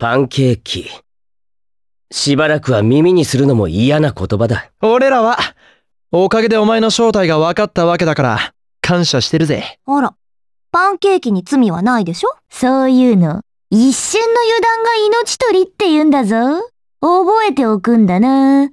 パンケーキ。しばらくは耳にするのも嫌な言葉だ。俺らは、おかげでお前の正体が分かったわけだから、感謝してるぜ。あら、パンケーキに罪はないでしょそういうの、一瞬の油断が命取りって言うんだぞ。覚えておくんだな。